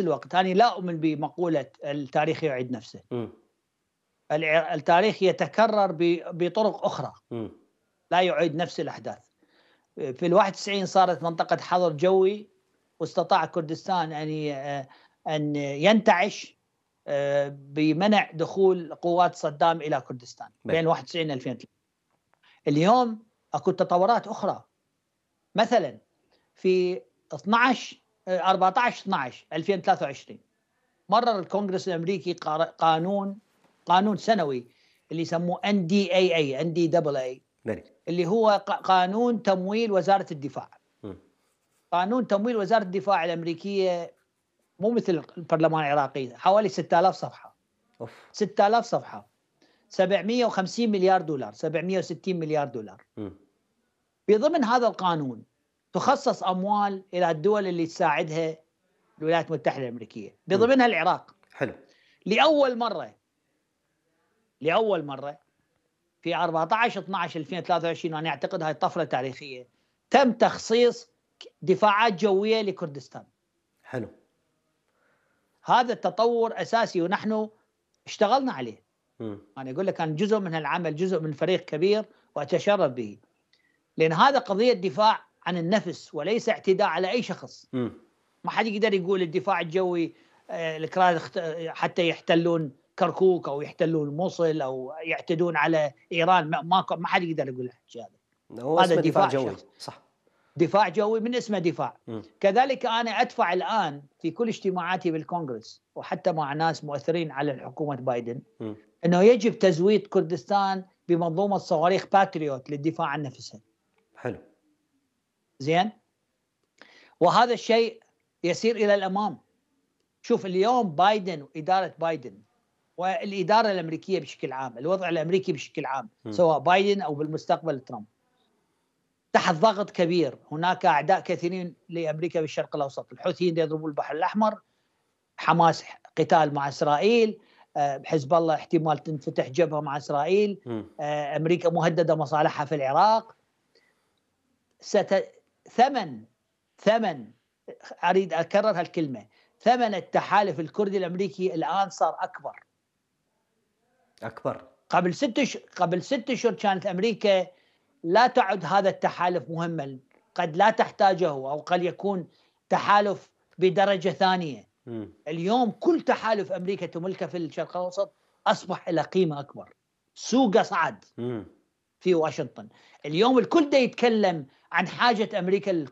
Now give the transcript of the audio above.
الوقت أنا لا أؤمن بمقولة التاريخ يعيد نفسه م. التاريخ يتكرر بطرق أخرى م. لا يعيد نفس الأحداث في الواحد 91 صارت منطقة حظر جوي واستطاع كردستان أن أن ينتعش آه، بمنع دخول قوات صدام إلى كردستان بين 91 2003 اليوم اكو تطورات أخرى مثلا في 12 14 12 2023 مرر الكونغرس الامريكي قانون قانون سنوي اللي يسموه ان دي اي اي ان دي دبل اي اللي هو قانون تمويل وزاره الدفاع قانون تمويل وزاره الدفاع الامريكيه مو مثل البرلمان العراقي حوالي 6000 صفحه أوف. 6000 صفحه 750 مليار دولار 760 مليار دولار م. بضمن هذا القانون تخصص اموال الى الدول اللي تساعدها الولايات المتحده الامريكيه بضمنها العراق حلو لاول مره لاول مره في 14 12 2023 وانا اعتقد هاي طفره تاريخيه تم تخصيص دفاعات جويه لكردستان حلو هذا التطور اساسي ونحن اشتغلنا عليه م. انا اقول لك كان جزء من العمل جزء من فريق كبير واتشرف به لان هذا قضيه دفاع عن النفس وليس اعتداء على اي شخص ما حد يقدر يقول الدفاع الجوي آه، الكراد حتى يحتلون كركوك او يحتلون الموصل او يعتدون على ايران ما ما حد يقدر يقول الشيء هذا هو هذا دفاع, دفاع جوي صح دفاع جوي من اسمه دفاع م. كذلك انا ادفع الان في كل اجتماعاتي بالكونغرس وحتى مع ناس مؤثرين على حكومه بايدن م. انه يجب تزويد كردستان بمنظومه صواريخ باتريوت للدفاع عن نفسها حلو زين وهذا الشيء يسير الى الامام شوف اليوم بايدن واداره بايدن والاداره الامريكيه بشكل عام الوضع الامريكي بشكل عام سواء بايدن او بالمستقبل ترامب تحت ضغط كبير هناك اعداء كثيرين لامريكا بالشرق الاوسط الحوثيين يضربون البحر الاحمر حماس قتال مع اسرائيل آه، حزب الله احتمال تنفتح جبهه مع اسرائيل آه، امريكا مهدده مصالحها في العراق ثمن ثمن اريد اكرر هالكلمه ثمن التحالف الكردي الامريكي الان صار اكبر اكبر قبل ست ش... قبل ست اشهر كانت امريكا لا تعد هذا التحالف مهما قد لا تحتاجه او قد يكون تحالف بدرجه ثانيه م. اليوم كل تحالف امريكا تملكه في الشرق الاوسط اصبح له قيمه اكبر سوقه صعد م. في واشنطن اليوم الكل ده يتكلم عن حاجة أمريكا